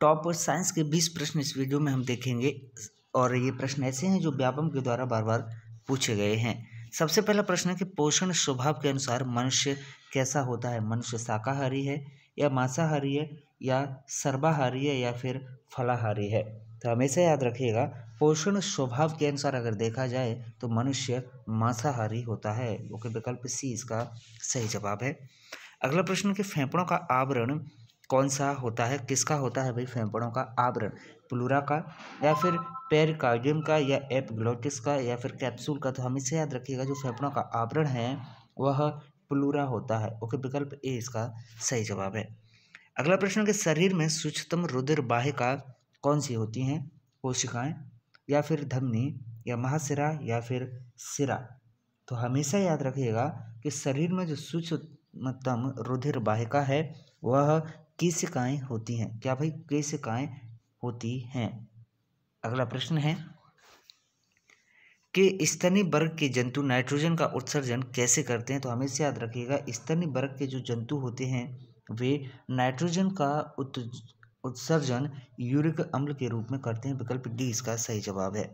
top science के बीस प्रश्न इस वीडियो में हम देखेंगे और ये प्रश्न ऐसे हैं जो व्यापम के द्वारा बार बार पूछे गए हैं सबसे पहला प्रश्न है कि पोषण स्वभाव के अनुसार मनुष्य कैसा होता है मनुष्य शाकाहारी है या मांसाहारी है या सर्वाहारी है या फिर फलाहारी है तो हमेशा याद रखिएगा पोषण स्वभाव के अनुसार अगर देखा जाए तो मनुष्य मांसाहारी होता है ओके विकल्प सी इसका सही जवाब है अगला प्रश्न कि फेफड़ों का आवरण कौन सा होता है किसका होता है भाई फेफड़ों का आवरण प्लूरा का या फिर पेरिकार्डियम का या एपग्लोटिस का या फिर कैप्सूल का तो हमेशा याद रखिएगा जो फेफड़ों का आवरण है वह प्लूरा होता है ओके विकल्प ए इसका सही जवाब है अगला प्रश्न के शरीर में सूक्ष्मतम रुधिर बाहिका कौन सी होती हैं कोशिकाएं या फिर धमनी या महासिरा या फिर सिरा तो हमेशा याद रखिएगा कि शरीर में जो सूक्ष्मतम रुधिर बाहिका है वह केशिकाएं होती हैं क्या भाई केशिकाएं होती हैं अगला प्रश्न है कि स्तनी वर्ग के जंतु नाइट्रोजन का उत्सर्जन कैसे करते हैं तो हमेशा याद रखिएगा स्तनी वर्ग के जो जंतु होते हैं वे नाइट्रोजन का उत्सर्जन यूरिक अम्ल के रूप में करते हैं विकल्प डी इसका सही जवाब है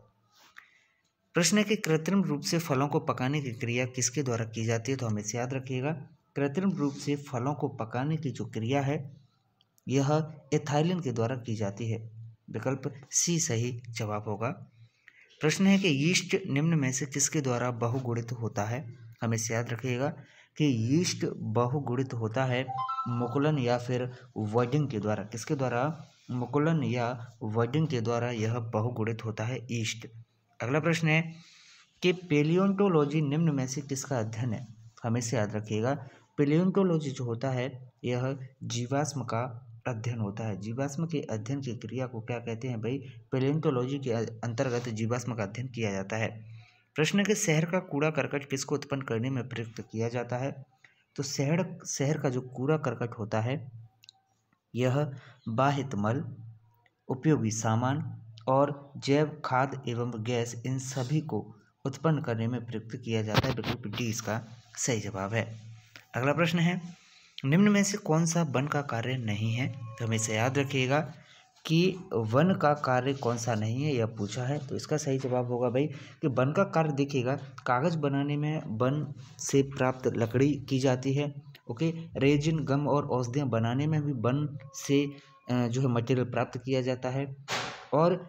प्रश्न है कि कृत्रिम रूप से फलों को पकाने की क्रिया किसके द्वारा की जाती है तो हमें याद रखिएगा कृत्रिम रूप से फलों को पकाने की जो क्रिया है यह एथाइलिन के द्वारा की जाती है विकल्प सी सही जवाब होगा प्रश्न है कि यीस्ट निम्न में से किसके द्वारा बहुगुणित होता है हमें इसे याद रखिएगा कि यीस्ट बहुगुणित होता है मुकुलन या फिर वर्डिंग के द्वारा किसके द्वारा मुकुलन या वर्डिंग के द्वारा यह बहुगुणित होता है ईस्ट अगला प्रश्न है कि पेलियोन्टोलॉजी निम्न में से किसका अध्ययन है हमें इसे याद रखिएगा पेलियोन्टोलॉजी जो होता है यह जीवाश्म का अध्ययन होता है जीवाश्म के अध्ययन की क्रिया को क्या कहते हैं भाई पेलेंटोलॉजी के अंतर्गत जीवाश्म का अध्ययन किया जाता है प्रश्न के शहर का कूड़ा करकट किसको उत्पन्न करने में प्रयुक्त किया जाता है तो शहर शहर का जो कूड़ा करकट होता है यह बाहित मल उपयोगी सामान और जैव खाद एवं गैस इन सभी को उत्पन्न करने में प्रयुक्त किया जाता है बिल्कुल डी इसका सही जवाब है अगला प्रश्न है निम्न में से कौन सा वन का कार्य नहीं है तो हमेशा याद रखिएगा कि वन का कार्य कौन सा नहीं है यह पूछा है तो इसका सही जवाब होगा भाई कि वन का कार्य देखिएगा कागज़ बनाने में वन से प्राप्त लकड़ी की जाती है ओके रेजिन गम और औषधियाँ बनाने में भी वन से जो है मटेरियल प्राप्त किया जाता है और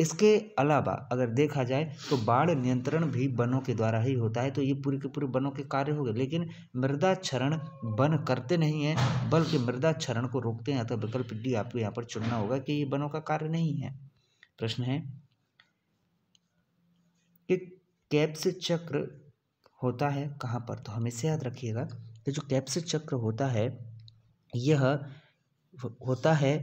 इसके अलावा अगर देखा जाए तो बाढ़ नियंत्रण भी वनों के द्वारा ही होता है तो ये पूरे के पूरे वनों के कार्य हो गए लेकिन मृदा क्षरण वन करते नहीं हैं बल्कि मृदा क्षरण को रोकते हैं अतः विकल्प डी आपको यहाँ पर चुनना होगा कि ये वनों का कार्य नहीं है प्रश्न है कि कैप्स चक्र होता है कहाँ पर तो हमेशा याद रखिएगा कि जो कैप्स चक्र होता है यह होता है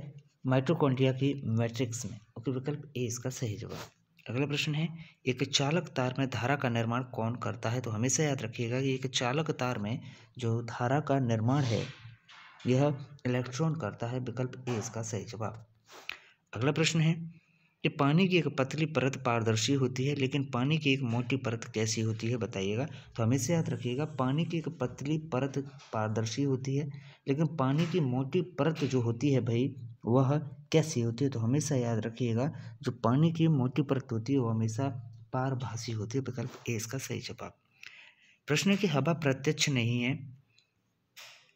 माइट्रोकॉन्ड्रिया की मैट्रिक्स में ओके विकल्प ए इसका सही जवाब अगला प्रश्न है एक चालक तार में धारा का निर्माण कौन करता है तो हमेशा याद रखिएगा कि एक चालक तार में जो धारा का निर्माण है यह इलेक्ट्रॉन करता है विकल्प ए इसका सही जवाब अगला प्रश्न है कि पानी की एक पतली परत पारदर्शी होती है लेकिन पानी की एक मोटी परत कैसी होती है बताइएगा तो हमेशा याद रखिएगा पानी की एक पतली परत पारदर्शी होती है लेकिन पानी की मोटी परत जो होती है भाई वह कैसी होती है तो हमेशा याद रखिएगा जो पानी की मोटी परत होती है वो हमेशा पारभाषी होती है विकल्प ए इसका सही जवाब प्रश्न की हवा प्रत्यक्ष नहीं है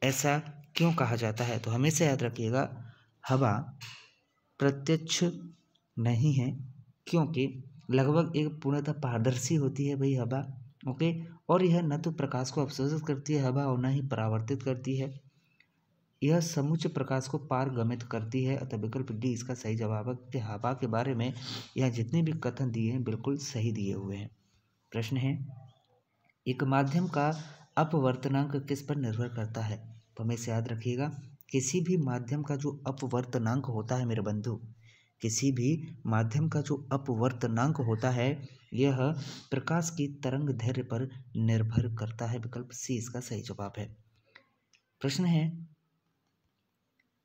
ऐसा क्यों कहा जाता है तो हमेशा याद रखिएगा हवा प्रत्यक्ष नहीं है क्योंकि लगभग एक पूर्णतः पारदर्शी होती है भाई हवा ओके और यह न तो प्रकाश को अवशोषित करती है हवा और न ही परावर्तित करती है यह समुच्च प्रकाश को पारगमित करती है अतः विकल्प डी इसका सही जवाब है कि हवा के बारे में यह जितने भी कथन दिए हैं बिल्कुल सही दिए हुए हैं प्रश्न है एक माध्यम का अपवर्तनांक किस पर निर्भर करता है तो हमें याद रखिएगा किसी भी माध्यम का जो अपवर्तनांक होता है मेरे बंधु किसी भी माध्यम का जो अपवर्तनांक होता है यह प्रकाश की तरंग धैर्य पर निर्भर करता है विकल्प सी इसका सही जवाब है प्रश्न है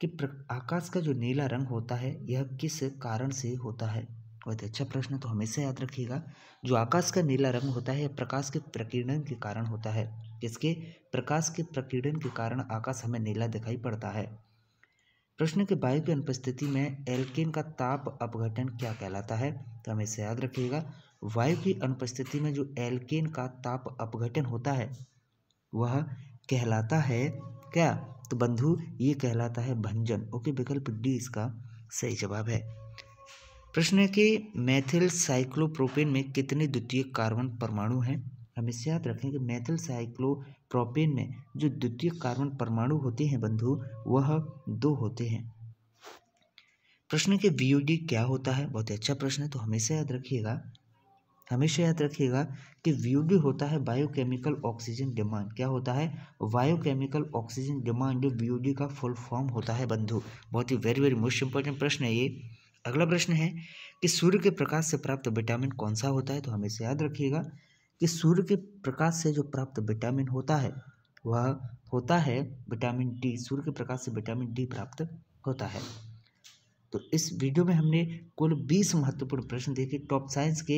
कि आकाश का जो नीला रंग होता है यह किस कारण से होता है बहुत अच्छा प्रश्न तो हमेशा याद रखिएगा जो आकाश का नीला रंग होता है प्रकाश के प्रकीर्णन के कारण होता है इसके प्रकाश के प्रकीर्णन के कारण आकाश हमें नीला दिखाई पड़ता है प्रश्न के वायु की अनुपस्थिति में एल्केन का ताप अपघटन क्या कहलाता है तो हमेशा याद रखिएगा वायु की अनुपस्थिति में जो एल्केन का ताप अपघटन होता है वह कहलाता है क्या तो बंधु ये कहलाता है भंजन ओके विकल्प डी इसका सही जवाब है प्रश्न है कि मैथिल साइक्लोप्रोपेन में कितने द्वितीय कार्बन परमाणु हैं हम इसे याद रखें कि मैथिल साइक्लोप्रोपेन में जो द्वितीय कार्बन परमाणु होते हैं बंधु वह दो होते हैं प्रश्न के वीओडी क्या होता है बहुत ही अच्छा प्रश्न है तो हमेशा याद रखिएगा हमेशा याद रखिएगा कि वीओडी डी होता है बायोकेमिकल ऑक्सीजन डिमांड क्या होता है बायोकेमिकल ऑक्सीजन डिमांड जो डी का फुल फॉर्म होता है बंधु बहुत ही वेरी वेरी मोस्ट इंपॉर्टेंट प्रश्न है ये अगला प्रश्न है कि सूर्य के प्रकाश से प्राप्त विटामिन कौन सा होता है तो हमेशा याद रखिएगा कि सूर्य के प्रकाश से जो प्राप्त विटामिन होता है वह होता है विटामिन डी सूर्य के प्रकाश से विटामिन डी प्राप्त होता है तो इस वीडियो में हमने कुल 20 महत्वपूर्ण प्रश्न देखे टॉप साइंस के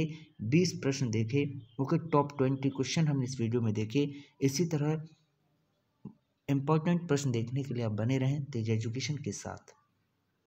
20 प्रश्न देखे ओके टॉप 20 क्वेश्चन हमने इस वीडियो में देखे इसी तरह इम्पॉर्टेंट प्रश्न देखने के लिए आप बने रहें तेज एजुकेशन के साथ